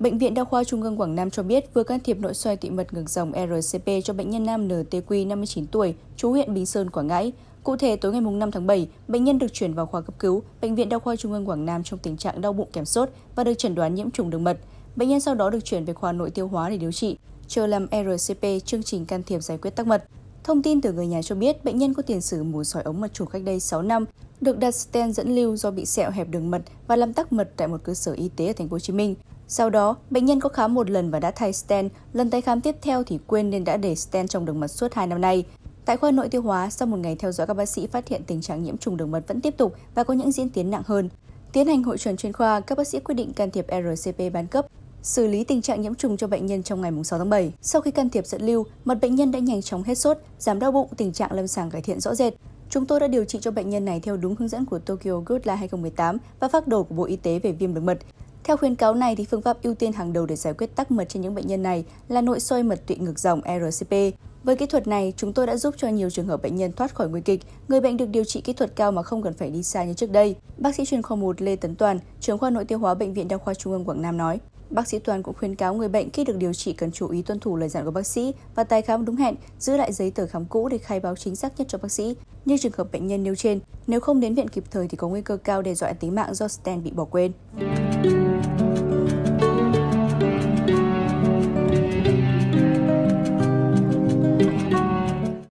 Bệnh viện Đa khoa Trung ương Quảng Nam cho biết vừa can thiệp nội soi tị mật ngực rồng RCP cho bệnh nhân nam NTQ 59 tuổi, chú huyện Bình Sơn, Quảng Ngãi. Cụ thể, tối ngày 5 tháng 7, bệnh nhân được chuyển vào khoa cấp cứu Bệnh viện Đa khoa Trung ương Quảng Nam trong tình trạng đau bụng kèm sốt và được chẩn đoán nhiễm trùng đường mật. Bệnh nhân sau đó được chuyển về khoa nội tiêu hóa để điều trị, chờ làm RCP chương trình can thiệp giải quyết tắc mật. Thông tin từ người nhà cho biết, bệnh nhân có tiền sử mù sỏi ống mật chủ cách đây 6 năm, được đặt stent dẫn lưu do bị sẹo hẹp đường mật và làm tắc mật tại một cơ sở y tế ở thành phố Hồ Chí Minh. Sau đó, bệnh nhân có khám một lần và đã thay stent, lần tái khám tiếp theo thì quên nên đã để stent trong đường mật suốt 2 năm nay. Tại khoa nội tiêu hóa, sau một ngày theo dõi các bác sĩ phát hiện tình trạng nhiễm trùng đường mật vẫn tiếp tục và có những diễn tiến nặng hơn. Tiến hành hội trần chuyên khoa, các bác sĩ quyết định can thiệp RCP bán cấp, xử lý tình trạng nhiễm trùng cho bệnh nhân trong ngày 6 tháng 7. Sau khi can thiệp dẫn lưu, mật bệnh nhân đã nhanh chóng hết sốt, giảm đau bụng, tình trạng lâm sàng cải thiện rõ rệt. Chúng tôi đã điều trị cho bệnh nhân này theo đúng hướng dẫn của Tokyo Good là 2018 và phác đồ của Bộ Y tế về viêm đường mật. Theo khuyến cáo này, thì phương pháp ưu tiên hàng đầu để giải quyết tắc mật trên những bệnh nhân này là nội soi mật tụy ngược dòng RCP. Với kỹ thuật này, chúng tôi đã giúp cho nhiều trường hợp bệnh nhân thoát khỏi nguy kịch, người bệnh được điều trị kỹ thuật cao mà không cần phải đi xa như trước đây. Bác sĩ chuyên khoa 1 Lê Tấn Toàn, trưởng khoa nội tiêu hóa Bệnh viện Đa khoa Trung ương Quảng Nam nói. Bác sĩ Toàn cũng khuyến cáo người bệnh khi được điều trị cần chú ý tuân thủ lời dặn của bác sĩ và tái khám đúng hẹn, giữ lại giấy tờ khám cũ để khai báo chính xác nhất cho bác sĩ. Như trường hợp bệnh nhân nêu trên, nếu không đến viện kịp thời thì có nguy cơ cao đe dọa tính mạng do stent bị bỏ quên.